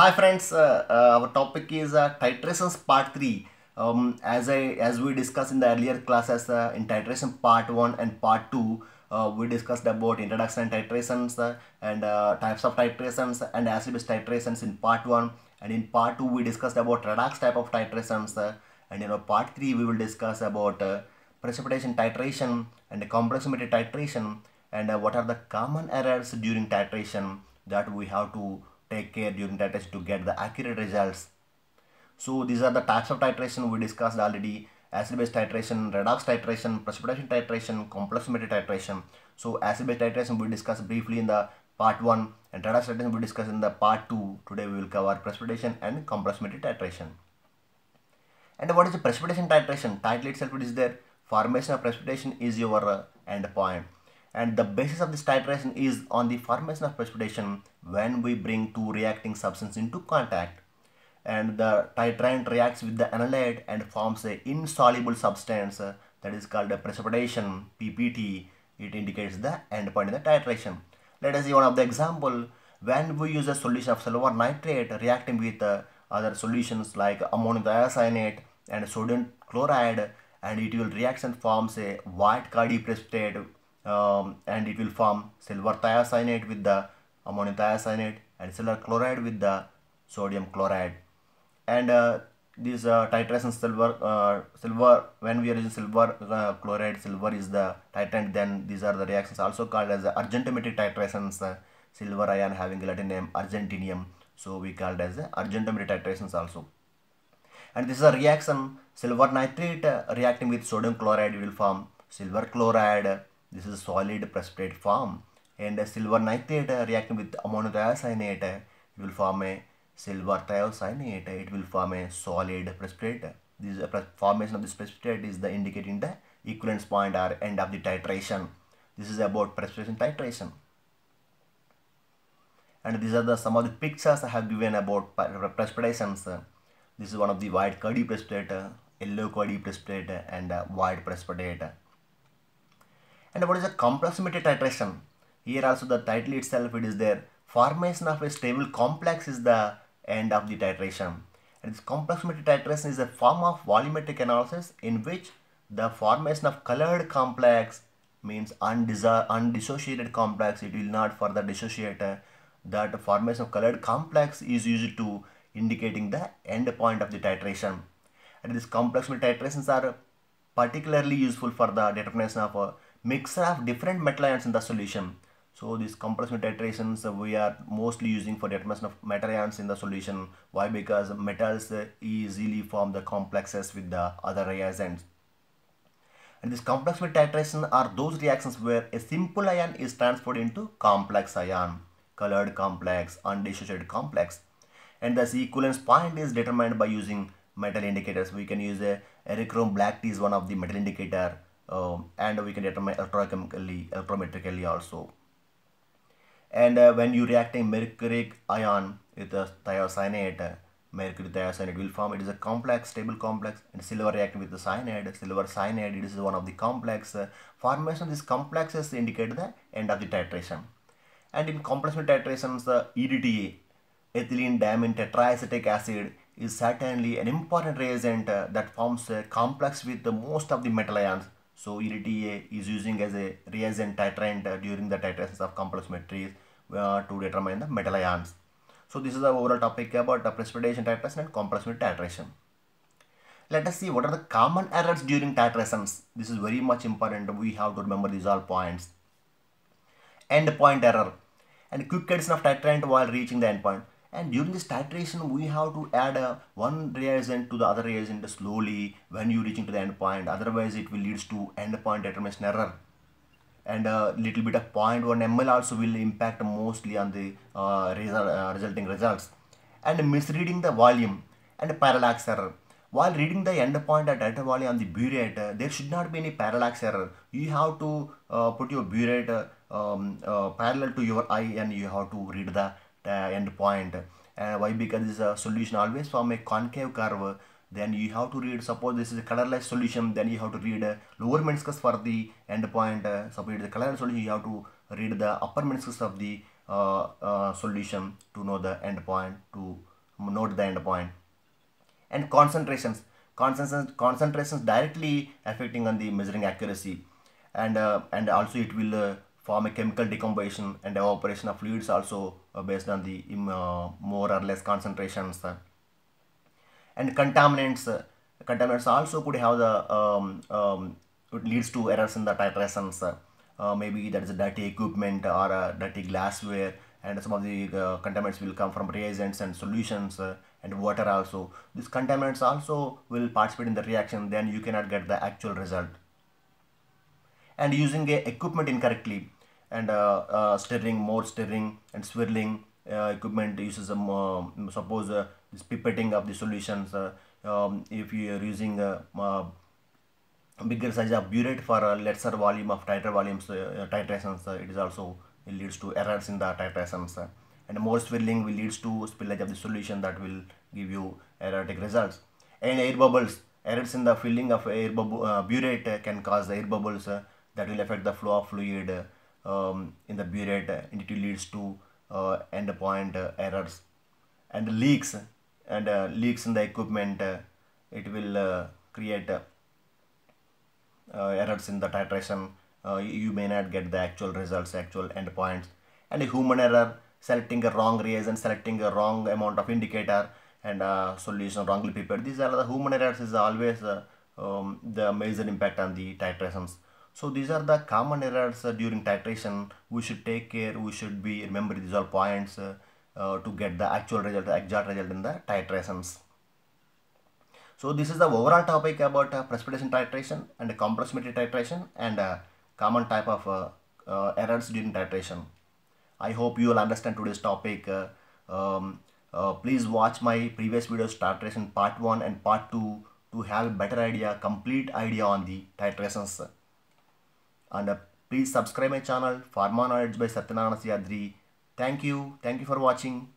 Hi friends, uh, uh, our topic is uh, titrations part 3. Um, as I as we discussed in the earlier classes uh, in titration part 1 and part 2, uh, we discussed about introduction and titrations uh, and types of titrations and acid-base titrations in part 1 and in part 2 we discussed about redox type of titrations and in part 3 we will discuss about precipitation titration and complexity titration and what are the common errors during titration that we have to take care during that test to get the accurate results. So these are the types of titration we discussed already. Acid-base titration, redox titration, precipitation titration, complexity titration. So acid-base titration we discussed briefly in the part 1 and redox titration we discussed in the part 2. Today we will cover precipitation and complexity titration. And what is the precipitation titration? Title itself it is there. Formation of precipitation is your uh, end point and the basis of this titration is on the formation of precipitation when we bring two reacting substances into contact and the titrant reacts with the analyte and forms a insoluble substance uh, that is called a precipitation PPT it indicates the end point in the titration let us see one of the example when we use a solution of silver nitrate reacting with uh, other solutions like ammonium thiocyanate and sodium chloride and it will react and forms a white cardi precipitate um, and it will form silver thiocyanate with the ammonium thiocyanate and silver chloride with the sodium chloride and uh, this uh, titration silver uh, silver when we are using silver uh, chloride silver is the titrant then these are the reactions also called as argentometric titrations uh, silver ion having Latin name argentinium so we called as argentometric titrations also and this is a reaction silver nitrate uh, reacting with sodium chloride will form silver chloride this is solid precipitate form and silver nitrate uh, reacting with ammonium thiocyanate uh, will form a silver thiocyanate. Uh, it will form a solid precipitate. This formation of this precipitate is the indicating the equivalence point or end of the titration. This is about precipitation titration. And these are the some of the pictures I have given about precipitations. This is one of the white curdy precipitate, yellow curdy precipitate and white precipitate. And what is a complexity titration? Here also the title itself it is there. Formation of a stable complex is the end of the titration. And this complexity titration is a form of volumetric analysis in which the formation of colored complex means undissociated complex. It will not further dissociate. Uh, that formation of colored complex is used to indicating the end point of the titration. And these complexity titrations are particularly useful for the determination of uh, mixture of different metal ions in the solution. So these compression titrations uh, we are mostly using for determination of metal ions in the solution. Why? Because metals uh, easily form the complexes with the other reagents. And these complex with titration are those reactions where a simple ion is transformed into complex ion, colored complex, undissociated complex. And thus equivalence point is determined by using metal indicators. We can use a uh, erichrome black T is one of the metal indicator um, and we can determine electrochemically, electrometrically also. And uh, when you react a mercuric ion with a thiocyanate, mercury thiocyanate will form. It is a complex, stable complex, and silver reacting with the cyanide, silver cyanide. It is one of the complex uh, formation. Of these complexes indicate the end of the titration. And in complex titrations, the uh, EDTA, ethylene diamine tetraacetic acid, is certainly an important reagent uh, that forms a complex with the most of the metal ions so EDTA is using as a reagent titrant uh, during the titrations of complex matrices uh, to determine the metal ions. So this is the overall topic about the uh, precipitation titration and complex matrix titration. Let us see what are the common errors during titrations. This is very much important. We have to remember these all points. End point error and quick addition of titrant while reaching the endpoint and during this titration we have to add a uh, one reagent to the other reagent slowly when you reaching to the end point otherwise it will leads to end point determination error and a uh, little bit of 0.1 ml also will impact mostly on the uh, result, uh, resulting results and misreading the volume and parallax error while reading the end point at data volume on the burette uh, there should not be any parallax error you have to uh, put your burette um, parallel to your eye and you have to read the end point uh, why because this is a solution always form a concave curve then you have to read suppose this is a colorless solution then you have to read uh, lower meniscus for the end point uh, suppose it is a colorless solution you have to read the upper meniscus of the solution to know the end point to note the end point and concentrations concentrations concentrations directly affecting on the measuring accuracy and uh, and also it will uh, form a chemical decomposition and evaporation of fluids also uh, based on the um, uh, more or less concentrations and contaminants uh, contaminants also could have the um, um, leads to errors in the titrations uh, maybe that is dirty equipment or a dirty glassware and some of the uh, contaminants will come from reagents and solutions uh, and water also these contaminants also will participate in the reaction then you cannot get the actual result and using a equipment incorrectly and uh, uh, stirring, more stirring and swirling uh, equipment uses um, um suppose this pipetting of the solutions um, if you are using a bigger size of burette for lesser volume of tighter volumes titrations it is also it leads to errors in the titrations and more swirling will leads to spillage of the solution that will give you erratic results and air bubbles errors in the filling of air bubble uh, burette can cause air bubbles uh, that will affect the flow of fluid um, in the burette uh, and it leads to uh, endpoint uh, errors and leaks and uh, leaks in the equipment it will create errors in the titration you may not get the actual results actual endpoints and a human error selecting a wrong reagent selecting a wrong amount of indicator and uh, solution wrongly prepared. These are the human errors is always uh, um, the major impact on the titrations. So these are the common errors uh, during titration. We should take care, we should be remember these all points uh, uh, to get the actual result, the exact result in the titrations. So this is the overall topic about uh, precipitation titration and compressiometry titration and uh, common type of uh, errors during titration. I hope you will understand today's topic. Um, please watch my previous videos titration part 1 and part 2 to have better idea, complete idea on the titrations and uh, please subscribe my channel Pharma Knowledge by Satyanarayana Siadri. Thank you. Thank you for watching.